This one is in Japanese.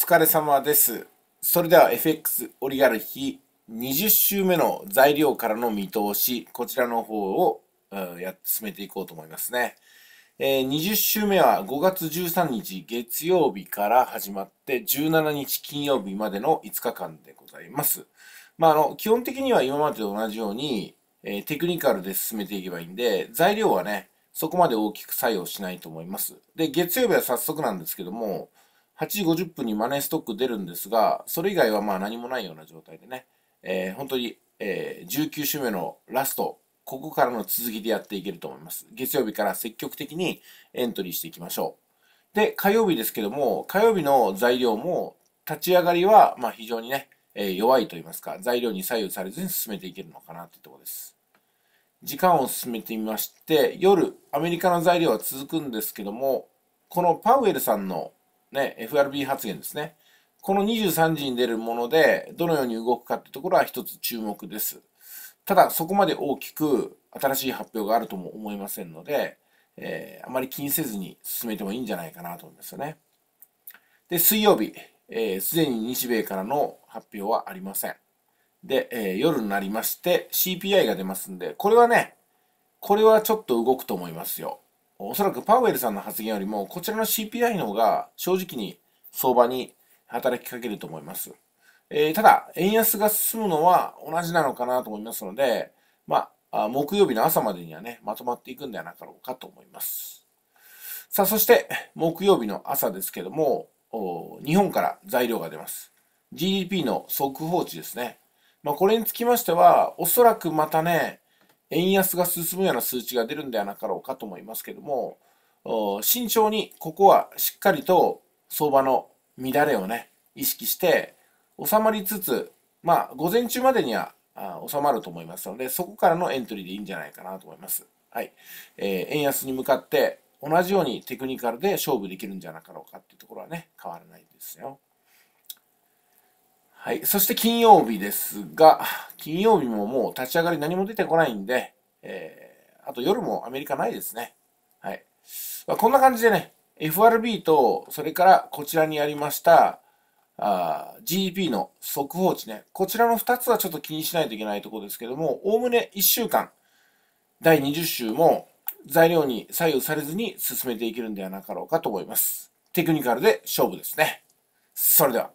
疲れ様です。それでは FX オリガルヒ20週目の材料からの見通し、こちらの方を、うん、進めていこうと思いますね。えー、20週目は5月13日月曜日から始まって17日金曜日までの5日間でございます。まあ、あの、基本的には今までと同じように、えー、テクニカルで進めていけばいいんで、材料はね、そこまで大きく作用しないと思います。で、月曜日は早速なんですけども、8時50分にマネーストック出るんですが、それ以外はまあ何もないような状態でね、えー、本当に、えー、19週目のラスト、ここからの続きでやっていけると思います。月曜日から積極的にエントリーしていきましょう。で、火曜日ですけども、火曜日の材料も立ち上がりはまあ非常にね、えー、弱いと言いますか、材料に左右されずに進めていけるのかなというところです。時間を進めてみまして、夜、アメリカの材料は続くんですけども、このパウエルさんのね、FRB 発言ですね。この23時に出るもので、どのように動くかってところは一つ注目です。ただ、そこまで大きく新しい発表があるとも思いませんので、えー、あまり気にせずに進めてもいいんじゃないかなと思いますよね。で、水曜日、す、えー、で、に日米からの発表はありません。で、えー、夜になりまして CPI が出ますんで、これはね、これはちょっと動くと思いますよ。おそらくパウエルさんの発言よりも、こちらの CPI の方が正直に相場に働きかけると思います。えー、ただ、円安が進むのは同じなのかなと思いますので、まあ、木曜日の朝までにはね、まとまっていくんではなかろうかと思います。さあ、そして、木曜日の朝ですけども、日本から材料が出ます。GDP の速報値ですね。まあ、これにつきましては、おそらくまたね、円安が進むような数値が出るんではなかろうかと思いますけども、慎重にここはしっかりと相場の乱れをね、意識して、収まりつつ、まあ、午前中までには収まると思いますので、そこからのエントリーでいいんじゃないかなと思います。はい。えー、円安に向かって、同じようにテクニカルで勝負できるんじゃなかろうかっていうところはね、変わらないですよ。はい。そして金曜日ですが、金曜日ももう立ち上がり何も出てこないんで、えー、あと夜もアメリカないですね。はい。まあ、こんな感じでね、FRB と、それからこちらにありました、GDP の速報値ね。こちらの2つはちょっと気にしないといけないところですけども、おおむね1週間、第20週も材料に左右されずに進めていけるんではなかろうかと思います。テクニカルで勝負ですね。それでは。